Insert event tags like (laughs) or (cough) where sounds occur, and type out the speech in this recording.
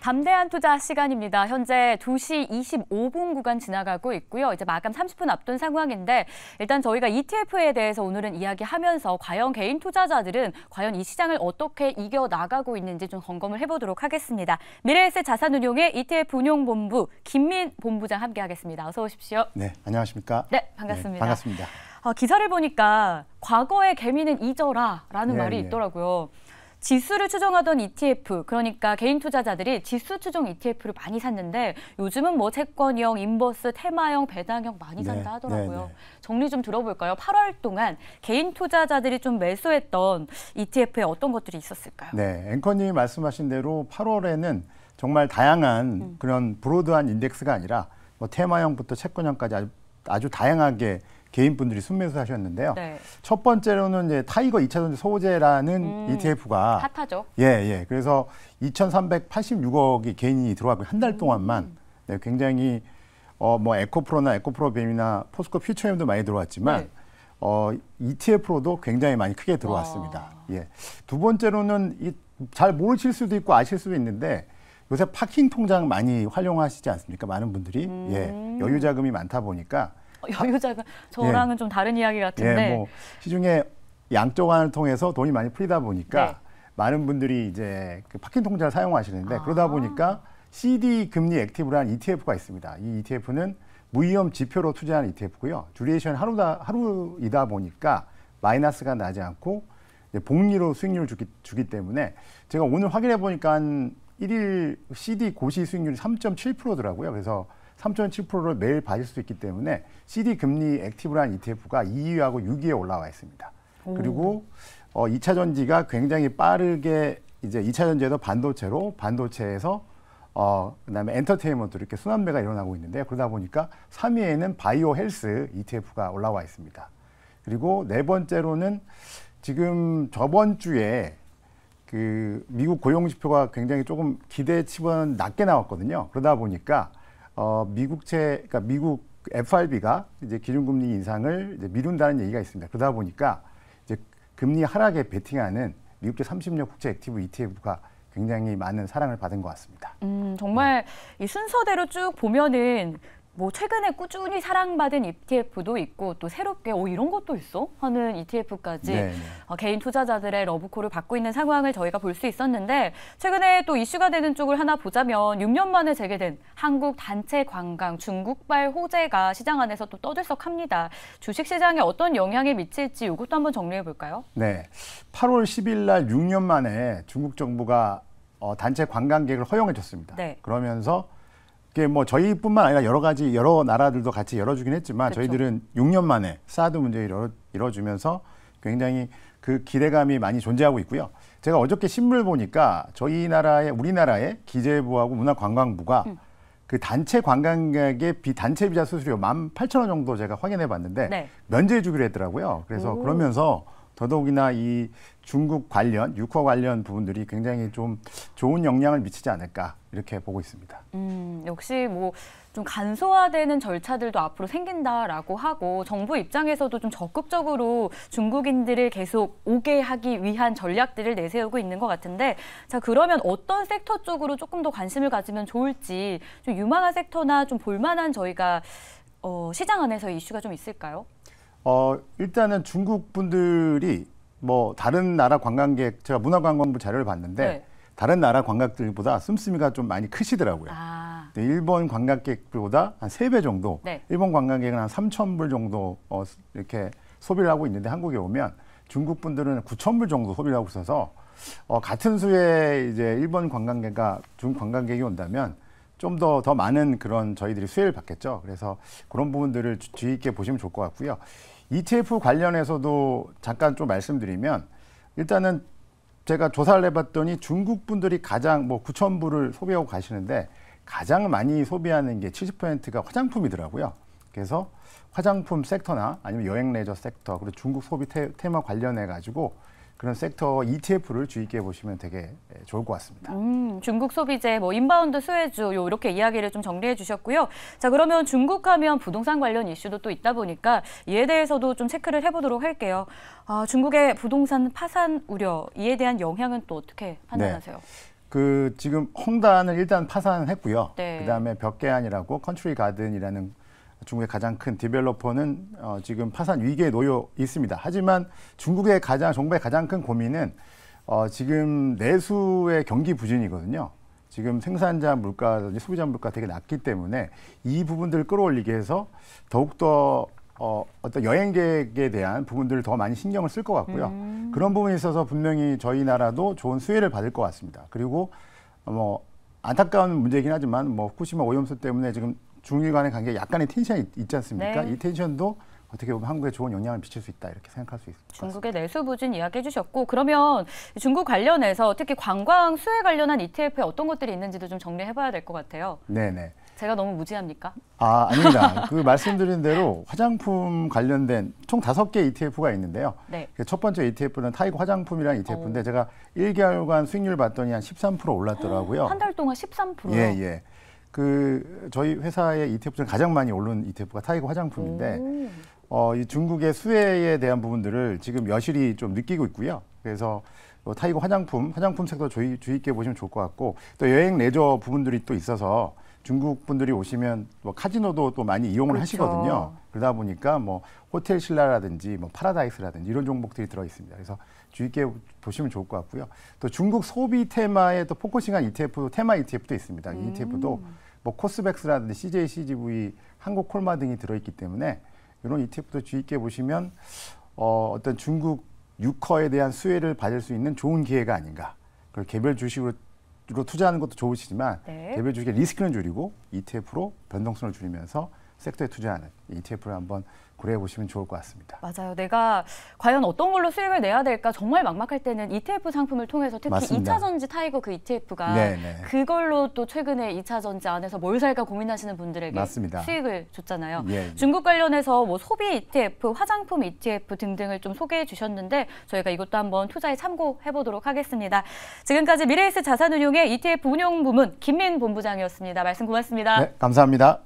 담대한 투자 시간입니다. 현재 2시 25분 구간 지나가고 있고요. 이제 마감 30분 앞둔 상황인데 일단 저희가 ETF에 대해서 오늘은 이야기하면서 과연 개인 투자자들은 과연 이 시장을 어떻게 이겨나가고 있는지 좀 점검을 해보도록 하겠습니다. 미래에셋 자산운용의 ETF 운용본부 김민 본부장 함께하겠습니다. 어서 오십시오. 네, 안녕하십니까. 네, 반갑습니다. 네, 반갑습니다. 어, 기사를 보니까 과거의 개미는 잊어라라는 네, 말이 네. 있더라고요. 네. 지수를 추종하던 ETF, 그러니까 개인 투자자들이 지수 추종 ETF를 많이 샀는데 요즘은 뭐 채권형, 인버스, 테마형, 배당형 많이 네, 산다 하더라고요. 네, 네. 정리 좀 들어볼까요? 8월 동안 개인 투자자들이 좀 매수했던 ETF에 어떤 것들이 있었을까요? 네, 앵커님이 말씀하신 대로 8월에는 정말 다양한 음. 그런 브로드한 인덱스가 아니라 뭐 테마형부터 채권형까지 아주, 아주 다양하게 개인분들이 순매수 하셨는데요. 네. 첫 번째로는 이제 타이거 2차 전지 소재라는 음, ETF가 핫하죠. 예, 예. 그래서 2,386억이 개인이 들어왔고 한달 음. 동안만 음. 네, 굉장히 어, 뭐 에코프로나 에코프로빔이나 포스코 퓨처엠도 많이 들어왔지만 네. 어, ETF로도 굉장히 많이 크게 들어왔습니다. 와. 예. 두 번째로는 이, 잘 모르실 수도 있고 아실 수도 있는데 요새 파킹 통장 많이 활용하시지 않습니까? 많은 분들이 예. 음. 예, 여유 자금이 많다 보니까 (laughs) 여유자금 저랑은 예. 좀 다른 이야기 같은데 예, 뭐 시중에 양쪽안을 통해서 돈이 많이 풀리다 보니까 네. 많은 분들이 이제 그 파킹 통장을 사용하시는데 아. 그러다 보니까 CD 금리 액티브라는 ETF가 있습니다. 이 ETF는 무위험 지표로 투자한 하 e ETF고요. 듀레이션 하루다 하루이다 보니까 마이너스가 나지 않고 이제 복리로 수익률을 주기, 주기 때문에 제가 오늘 확인해 보니까 한 1일 CD 고시 수익률이 3.7%더라고요. 그래서 3.7%를 매일 받을 수 있기 때문에 CD 금리 액티브라는 ETF가 2위하고 6위에 올라와 있습니다. 오. 그리고 어, 2차 전지가 굉장히 빠르게 이제 2차 전지에서 반도체로 반도체에서 어, 그다음에 엔터테인먼트 이렇게 순환매가 일어나고 있는데 그러다 보니까 3위에는 바이오 헬스 ETF가 올라와 있습니다. 그리고 네 번째로는 지금 저번 주에 그 미국 고용 지표가 굉장히 조금 기대치보다는 낮게 나왔거든요. 그러다 보니까 어, 미국채 그러니까 미국 FRB가 이제 기준금리 인상을 이제 미룬다는 얘기가 있습니다. 그러다 보니까 이제 금리 하락에 베팅하는 미국채 30년 국채 액티브 ETF가 굉장히 많은 사랑을 받은 것 같습니다. 음, 정말 이 순서대로 쭉 보면은 뭐 최근에 꾸준히 사랑받은 ETF도 있고 또 새롭게 어 이런 것도 있어 하는 ETF까지 네, 네. 어, 개인 투자자들의 러브콜을 받고 있는 상황을 저희가 볼 수 있었는데 최근에 또 이슈가 되는 쪽을 하나 보자면 6년 만에 재개된 한국 단체 관광 중국발 호재가 시장 안에서 또 떠들썩합니다. 주식 시장에 어떤 영향이 미칠지 이것도 한번 정리해 볼까요? 네, 8월 10일 날 6년 만에 중국 정부가 어, 단체 관광객을 허용해 줬습니다. 네. 그러면서 그게 뭐 저희뿐만 아니라 여러 가지 여러 나라들도 같이 열어주긴 했지만 그렇죠. 저희들은 6년 만에 사드 문제를 열어, 주면서 굉장히 그 기대감이 많이 존재하고 있고요. 제가 어저께 신문을 보니까 저희 나라의 우리나라의 기재부하고 문화관광부가 음. 그 단체 관광객의 비 단체 비자 수수료 18,000원 정도 제가 확인해 봤는데 네. 면제해 주기로 했더라고요. 그래서 오. 그러면서 더더욱이나 이 중국 관련 유커 관련 부분들이 굉장히 좀 좋은 영향을 미치지 않을까 이렇게 보고 있습니다. 음, 역시 뭐 좀 간소화되는 절차들도 앞으로 생긴다라고 하고 정부 입장에서도 좀 적극적으로 중국인들을 계속 오게 하기 위한 전략들을 내세우고 있는 것 같은데 자 그러면 어떤 섹터 쪽으로 조금 더 관심을 가지면 좋을지 좀 유망한 섹터나 좀 볼만한 저희가 어, 시장 안에서 이슈가 좀 있을까요? 어, 일단은 중국 분들이 뭐 다른 나라 관광객 제가 문화관광부 자료를 봤는데. 네. 다른 나라 관광객들보다 씀씀이가 좀 많이 크시더라고요. 아. 네, 일본 관광객보다 한세배 정도, 네. 일본 관광객은 한 3천 불 정도 어, 이렇게 소비를 하고 있는데 한국에 오면 중국 분들은 9천 불 정도 소비를 하고 있어서 어, 같은 수에 이제 일본 관광객과 중국 관광객이 온다면 좀더더 더 많은 그런 저희들이 수혜를 받겠죠. 그래서 그런 부분들을 주의 있게 보시면 좋을 것 같고요. ETF 관련해서도 잠깐 좀 말씀드리면 일단은 제가 조사를 해봤더니 중국 분들이 가장 뭐 9천 불을 소비하고 가시는데 가장 많이 소비하는 게 70%가 화장품이더라고요. 그래서 화장품 섹터나 아니면 여행 레저 섹터 그리고 중국 소비 테, 마 관련해 가지고 그런 섹터 ETF를 주의 깊게 보시면 되게 예, 좋을 것 같습니다. 음, 중국 소비재, 뭐 인바운드 수혜주 요 이렇게 이야기를 좀 정리해 주셨고요. 자 그러면 중국 하면 부동산 관련 이슈도 또 있다 보니까 이에 대해서도 좀 체크를 해보도록 할게요. 아, 중국의 부동산 파산 우려 이에 대한 영향은 또 어떻게 네. 판단하세요? 네. 그 지금 홍단을 일단 파산했고요. 네. 그다음에 벽계안이라고 컨트리 가든이라는 중국의 가장 큰 디벨로퍼는 어, 지금 파산 위기에 놓여 있습니다. 하지만 중국의 가장 정부의 가장 큰 고민은 어, 지금 내수의 경기 부진이거든요. 지금 생산자 물가 소비자 물가 되게 낮기 때문에 이 부분들을 끌어올리기 해서 더욱더 어, 어떤 여행객에 대한 부분들을 더 많이 신경을 쓸 것 같고요. 음. 그런 부분에 있어서 분명히 저희 나라도 좋은 수혜를 받을 것 같습니다. 그리고 뭐 안타까운 문제이긴 하지만 뭐 후쿠시마 오염수 때문에 지금 중일 간의 관계에 약간의 텐션이 있, 지 않습니까? 네. 이 텐션도 어떻게 보면 한국에 좋은 영향을 미칠 수 있다 이렇게 생각할 수있습니다 중국의 내수 부진 이야기해 주셨고 그러면 중국 관련해서 특히 관광 수혜 관련한 ETF에 어떤 것들이 있는지도 좀 정리해 봐야 될 것 같아요. 네네. 제가 너무 무지합니까? 아, 아닙니다. 그 말씀드린 대로 화장품 관련된 총 다섯 개 ETF가 있는데요. 네. 그 첫 번째 ETF는 타이거 화장품이라는 ETF인데 오. 제가 1개월간 수익률 봤더니 한 13% 올랐더라고요. 한 달 동안 13%요? 예, 예. 그 저희 회사의 ETF 중 가장 많이 오른 ETF가 타이거 화장품인데 음. 어, 이 중국의 수혜에 대한 부분들을 지금 여실히 좀 느끼고 있고요. 그래서 또 뭐 타이거 화장품, 화장품 섹터 주의, 주의 있게 보시면 좋을 것 같고 또 여행 레저 부분들이 또 있어서 중국 분들이 오시면 뭐 카지노도 또 많이 이용을 그렇죠. 하시거든요. 그러다 보니까 뭐 호텔 신라라든지 뭐 파라다이스라든지 이런 종목들이 들어 있습니다. 그래서 주의 깊게 보시면 좋을 것 같고요. 또 중국 소비 테마에 또 포커싱한 ETF도 테마 ETF도 있습니다. E 음. ETF도 뭐 코스백스라든지 CJ, CGV, 한국콜마 등이 들어 있기 때문에 이런 ETF도 주의 깊게 보시면 어, 어떤 중국 유커에 대한 수혜를 받을 수 있는 좋은 기회가 아닌가. 그걸 개별 주식으로 주로 투자하는 것도 좋으시지만 네. 개별 주식의 리스크는 줄이고 ETF로 변동성을 줄이면서 섹터에 투자하는 ETF를 한번 고려해 보시면 좋을 것 같습니다. 맞아요. 내가 과연 어떤 걸로 수익을 내야 될까 정말 막막할 때는 ETF 상품을 통해서 특히 2차전지 타이거 그 ETF가 네네. 그걸로 또 최근에 2차전지 안에서 뭘 살까 고민하시는 분들에게 맞습니다. 수익을 줬잖아요. 예. 예. 중국 관련해서 뭐 소비 ETF, 화장품 ETF 등등을 좀 소개해 주셨는데 저희가 이것도 한번 투자에 참고해 보도록 하겠습니다. 지금까지 미래이스 자산운용의 ETF 운용 부문 김민 본부장이었습니다. 말씀 고맙습니다. 네, 감사합니다.